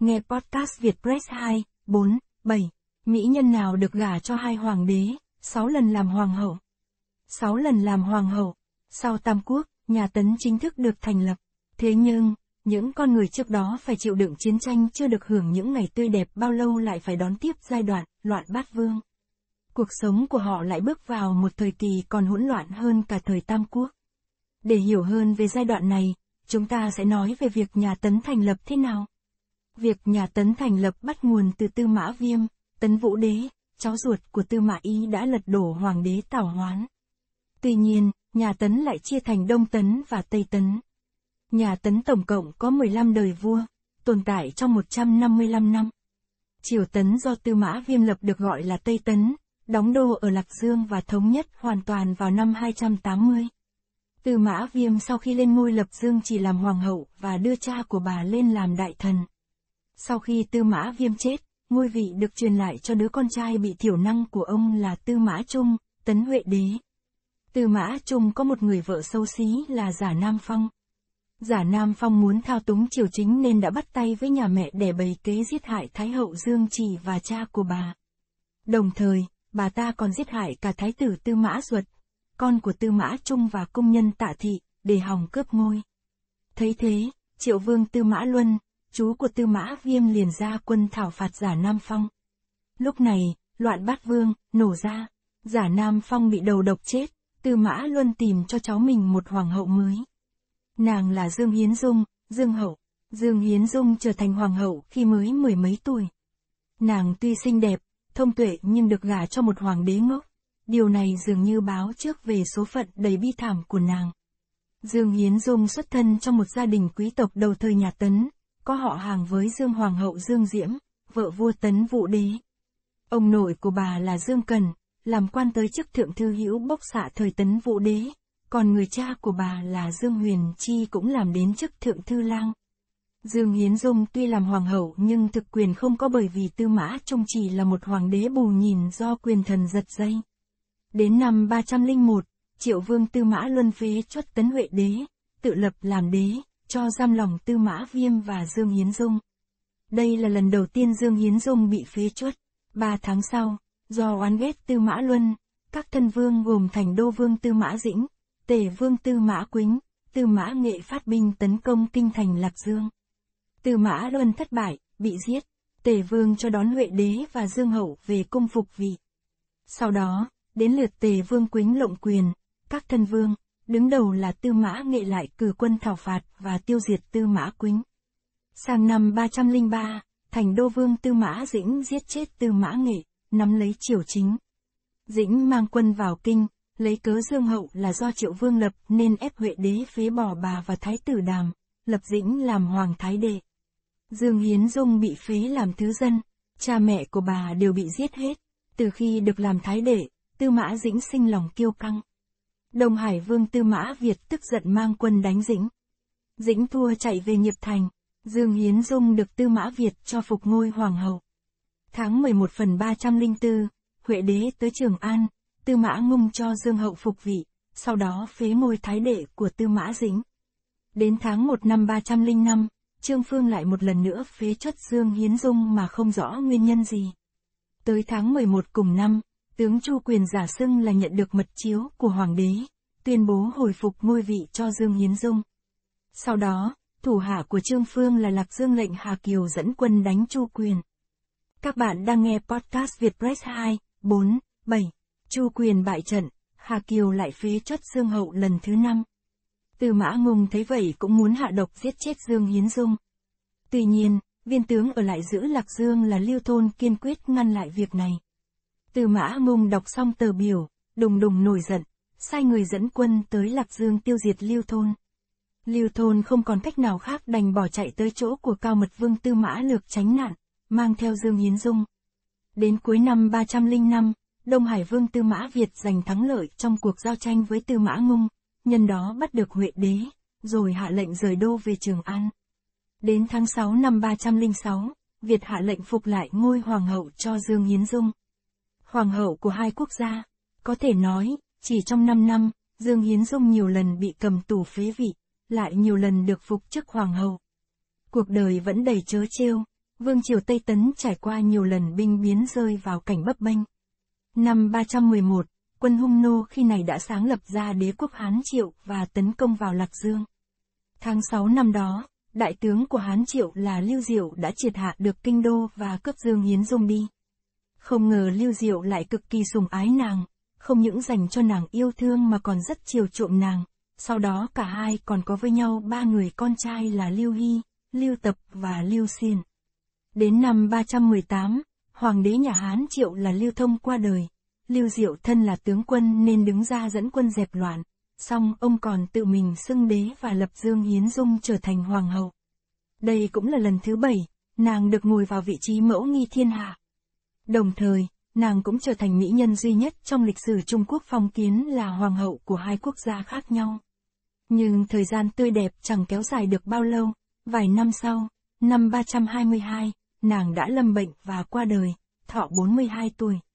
Nghe podcast Việt Press 2, 4, 7. Mỹ nhân nào được gả cho hai hoàng đế, sáu lần làm hoàng hậu. sáu lần làm hoàng hậu. Sau Tam Quốc, nhà Tấn chính thức được thành lập. Thế nhưng, những con người trước đó phải chịu đựng chiến tranh chưa được hưởng những ngày tươi đẹp bao lâu lại phải đón tiếp giai đoạn loạn bát vương. Cuộc sống của họ lại bước vào một thời kỳ còn hỗn loạn hơn cả thời Tam Quốc. Để hiểu hơn về giai đoạn này, chúng ta sẽ nói về việc nhà Tấn thành lập thế nào. Việc nhà Tấn thành lập bắt nguồn từ Tư Mã Viêm, Tấn Vũ Đế, cháu ruột của Tư Mã Y đã lật đổ Hoàng đế Tào Hoán. Tuy nhiên, nhà Tấn lại chia thành Đông Tấn và Tây Tấn. Nhà Tấn tổng cộng có 15 đời vua, tồn tại trong 155 năm. Triều Tấn do Tư Mã Viêm lập được gọi là Tây Tấn, đóng đô ở Lạc Dương và thống nhất hoàn toàn vào năm 280. Tư Mã Viêm sau khi lên ngôi lập Dương chỉ làm hoàng hậu và đưa cha của bà lên làm đại thần. Sau khi Tư Mã Viêm chết, ngôi vị được truyền lại cho đứa con trai bị thiểu năng của ông là Tư Mã Trung, Tấn Huệ Đế. Tư Mã Trung có một người vợ xấu xí là Giả Nam Phong. Giả Nam Phong muốn thao túng triều chính nên đã bắt tay với nhà mẹ để bày kế giết hại Thái hậu Dương Trì và cha của bà. Đồng thời, bà ta còn giết hại cả Thái tử Tư Mã Duật, con của Tư Mã Trung và công nhân Tạ Thị, để hòng cướp ngôi. Thấy thế, Triệu Vương Tư Mã Luân, chú của Tư Mã Viêm liền ra quân thảo phạt giả Nam Phong. Lúc này, loạn bát vương, nổ ra, giả Nam Phong bị đầu độc chết, Tư Mã luôn tìm cho cháu mình một hoàng hậu mới. Nàng là Dương Hiến Dung, Dương Hậu. Dương Hiến Dung trở thành hoàng hậu khi mới mười mấy tuổi. Nàng tuy xinh đẹp, thông tuệ nhưng được gả cho một hoàng đế ngốc. Điều này dường như báo trước về số phận đầy bi thảm của nàng. Dương Hiến Dung xuất thân trong một gia đình quý tộc đầu thời nhà Tấn, có họ hàng với Dương Hoàng hậu Dương Diễm, vợ vua Tấn Vũ Đế. Ông nội của bà là Dương Cần, làm quan tới chức thượng thư hữu bốc xạ thời Tấn Vũ Đế, còn người cha của bà là Dương Huyền Chi cũng làm đến chức thượng thư lang. Dương Hiến Dung tuy làm hoàng hậu nhưng thực quyền không có bởi vì Tư Mã trông chỉ là một hoàng đế bù nhìn do quyền thần giật dây. Đến năm 301, Triệu Vương Tư Mã Luân phế chốt Tấn Huệ Đế, tự lập làm đế cho giam lòng Tư Mã Viêm và Dương Hiến Dung. Đây là lần đầu tiên Dương Hiến Dung bị phế chuất. Ba tháng sau, do oán ghét Tư Mã Luân, các thân vương gồm Thành Đô Vương Tư Mã Dĩnh, Tể Vương Tư Mã Quýnh, Tư Mã Nghệ phát binh tấn công kinh thành Lạc Dương. Tư Mã Luân thất bại, bị giết. Tể Vương cho đón Huệ Đế và Dương Hậu về cung phục vị. Sau đó, đến lượt Tề Vương Quýnh lộng quyền, các thân vương, đứng đầu là Tư Mã Nghệ lại cử quân thảo phạt và tiêu diệt Tư Mã Quýnh. Sang năm 303, thành đô vương Tư Mã Dĩnh giết chết Tư Mã Nghệ, nắm lấy triều chính. Dĩnh mang quân vào kinh, lấy cớ Dương Hậu là do triệu vương lập nên ép Huệ đế phế bỏ bà và Thái tử Đàm, lập Dĩnh làm Hoàng Thái Đệ. Dương Hiến Dung bị phế làm thứ dân, cha mẹ của bà đều bị giết hết. Từ khi được làm Thái Đệ, Tư Mã Dĩnh sinh lòng kiêu căng, Đông Hải Vương Tư Mã Việt tức giận mang quân đánh Dĩnh. Dĩnh thua chạy về nghiệp thành, Dương Hiến Dung được Tư Mã Việt cho phục ngôi hoàng hậu. Tháng 11 phần 304, Huệ đế tới Trường An, Tư Mã Ngung cho Dương hậu phục vị, sau đó phế ngôi thái đệ của Tư Mã Dĩnh. Đến tháng 1 năm 305, Trương Phương lại một lần nữa phế chuất Dương Hiến Dung mà không rõ nguyên nhân gì. Tới tháng 11 cùng năm, Tướng Chu Quyền giả xưng là nhận được mật chiếu của Hoàng đế, tuyên bố hồi phục ngôi vị cho Dương Hiến Dung. Sau đó, thủ hạ của Trương Phương là Lạc Dương lệnh Hà Kiều dẫn quân đánh Chu Quyền. Các bạn đang nghe podcast Việt Press 2, 4, 7. Chu Quyền bại trận, Hà Kiều lại phế chất Dương Hậu lần thứ năm. Từ Mã Ngùng thấy vậy cũng muốn hạ độc giết chết Dương Hiến Dung. Tuy nhiên, viên tướng ở lại giữ Lạc Dương là Lưu Thôn kiên quyết ngăn lại việc này. Tư mã mung đọc xong tờ biểu, đùng đùng nổi giận, sai người dẫn quân tới Lạc Dương tiêu diệt Lưu Thôn. Lưu Thôn không còn cách nào khác đành bỏ chạy tới chỗ của Cao Mật Vương Tư Mã Lược tránh nạn, mang theo Dương Hiến Dung. Đến cuối năm 305, Đông Hải Vương Tư Mã Việt giành thắng lợi trong cuộc giao tranh với Tư Mã Ngung, nhân đó bắt được Huệ Đế, rồi hạ lệnh rời đô về Trường An. Đến tháng 6 năm 306, Việt hạ lệnh phục lại ngôi hoàng hậu cho Dương Hiến Dung hoàng hậu của hai quốc gia. Có thể nói, chỉ trong 5 năm, Dương Hiến Dung nhiều lần bị cầm tù phế vị, lại nhiều lần được phục chức hoàng hậu. Cuộc đời vẫn đầy chớ trêu, Vương triều Tây Tấn trải qua nhiều lần binh biến rơi vào cảnh bấp bênh. Năm 311, quân Hung Nô khi này đã sáng lập ra đế quốc Hán Triệu và tấn công vào Lạc Dương. Tháng 6 năm đó, đại tướng của Hán Triệu là Lưu Diệu đã triệt hạ được kinh đô và cướp Dương Hiến Dung đi. Không ngờ Lưu Diệu lại cực kỳ sùng ái nàng, không những dành cho nàng yêu thương mà còn rất chiều chuộng nàng. Sau đó cả hai còn có với nhau ba người con trai là Lưu Hy, Lưu Tập và Lưu Xuyên. Đến năm 318, Hoàng đế nhà Hán Triệu là Lưu Thông qua đời. Lưu Diệu thân là tướng quân nên đứng ra dẫn quân dẹp loạn. Xong ông còn tự mình xưng đế và lập Dương Hiến Dung trở thành Hoàng hậu. Đây cũng là lần thứ bảy, nàng được ngồi vào vị trí mẫu nghi thiên hạ. Đồng thời, nàng cũng trở thành mỹ nhân duy nhất trong lịch sử Trung Quốc phong kiến là hoàng hậu của hai quốc gia khác nhau. Nhưng thời gian tươi đẹp chẳng kéo dài được bao lâu, vài năm sau, năm 322, nàng đã lâm bệnh và qua đời, thọ 42 tuổi.